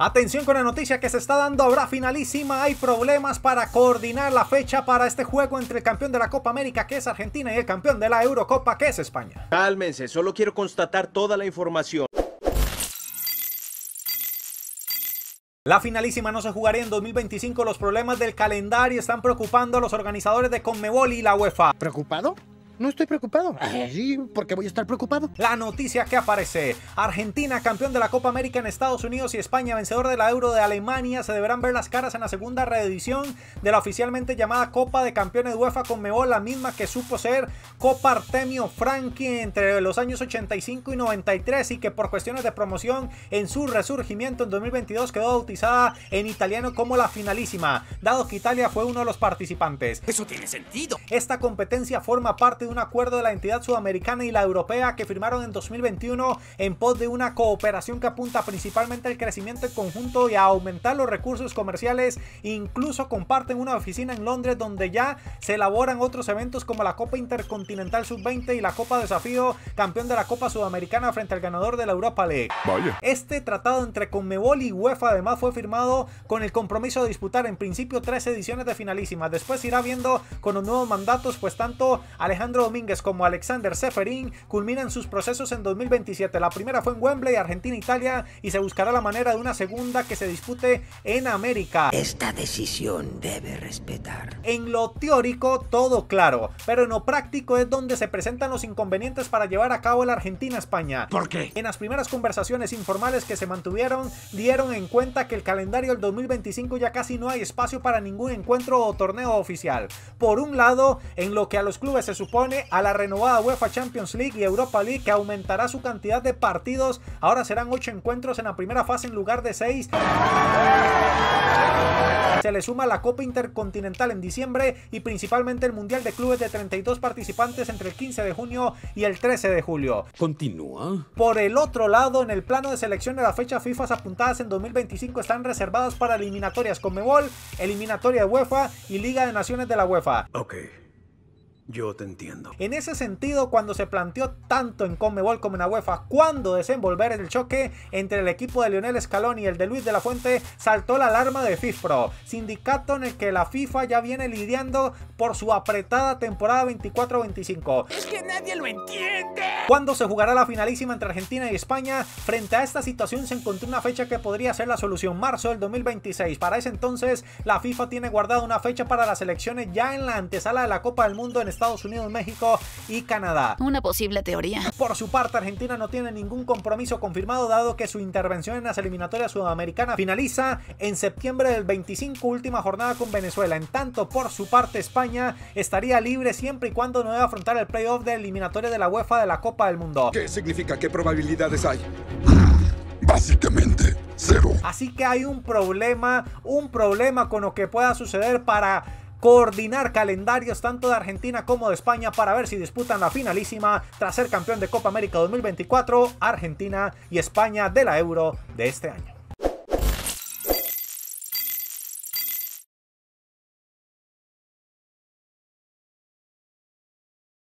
Atención con la noticia que se está dando ahora finalísima, hay problemas para coordinar la fecha para este juego entre el campeón de la Copa América que es Argentina y el campeón de la Eurocopa que es España. Cálmense, solo quiero constatar toda la información. La finalísima no se jugaría en 2025, los problemas del calendario están preocupando a los organizadores de Conmebol y la UEFA. ¿Preocupado? No estoy preocupado. Sí, porque voy a estar preocupado. La noticia que aparece. Argentina, campeón de la Copa América en Estados Unidos y España, vencedor de la Euro de Alemania, se deberán ver las caras en la segunda reedición de la oficialmente llamada Copa de Campeones de UEFA Conmebol, la misma que supo ser Copa Artemio Franchi entre los años 85 y 93 y que por cuestiones de promoción en su resurgimiento en 2022 quedó bautizada en italiano como la finalísima, dado que Italia fue uno de los participantes. Eso tiene sentido. Esta competencia forma parte un acuerdo de la entidad sudamericana y la europea que firmaron en 2021 en pos de una cooperación que apunta principalmente al crecimiento conjunto y a aumentar los recursos comerciales. Incluso comparten una oficina en Londres donde ya se elaboran otros eventos como la Copa Intercontinental Sub-20 y la Copa Desafío, campeón de la Copa Sudamericana frente al ganador de la Europa League. Este tratado entre Conmebol y UEFA además fue firmado con el compromiso de disputar en principio tres ediciones de finalísimas. Después irá viendo con los nuevos mandatos, pues tanto Alejandro Domínguez como Alexander Seferin culminan sus procesos en 2027. La primera fue en Wembley, Argentina, Italia y se buscará la manera de una segunda que se dispute en América. Esta decisión debe respetar. En lo teórico todo claro, pero en lo práctico es donde se presentan los inconvenientes para llevar a cabo la Argentina-España. ¿Por qué? En las primeras conversaciones informales que se mantuvieron dieron en cuenta que el calendario del 2025 ya casi no hay espacio para ningún encuentro o torneo oficial. Por un lado, en lo que a los clubes se supone a la renovada UEFA Champions League y Europa League que aumentará su cantidad de partidos. Ahora serán 8 encuentros en la primera fase en lugar de 6. Se le suma la Copa Intercontinental en diciembre y principalmente el Mundial de Clubes de 32 participantes entre el 15 de junio y el 13 de julio. Continúa. Por el otro lado, en el plano de selección de la fecha FIFA apuntadas en 2025 están reservadas para eliminatorias Conmebol, eliminatoria de UEFA y Liga de Naciones de la UEFA. Okay. Yo te entiendo. En ese sentido, cuando se planteó tanto en Conmebol como en la UEFA cuándo desenvolver el choque entre el equipo de Lionel Escalón y el de Luis de la Fuente, saltó la alarma de FIFPro, sindicato en el que la FIFA ya viene lidiando por su apretada temporada 24-25. Es que nadie lo entiende. Cuando se jugará la finalísima entre Argentina y España, frente a esta situación se encontró una fecha que podría ser la solución, marzo del 2026. Para ese entonces, la FIFA tiene guardada una fecha para las elecciones ya en la antesala de la Copa del Mundo en Estados Unidos, México y Canadá. Una posible teoría. Por su parte, Argentina no tiene ningún compromiso confirmado dado que su intervención en las eliminatorias sudamericanas finaliza en septiembre del 25, última jornada con Venezuela. En tanto, por su parte, España estaría libre siempre y cuando no deba afrontar el playoff de eliminatoria de la UEFA de la Copa del Mundo. ¿Qué significa? ¿Qué probabilidades hay? Ah, básicamente, cero. Así que hay un problema, un problema con lo que pueda suceder para coordinar calendarios tanto de Argentina como de España para ver si disputan la finalísima tras ser campeón de Copa América 2024 Argentina y España de la Euro de este año.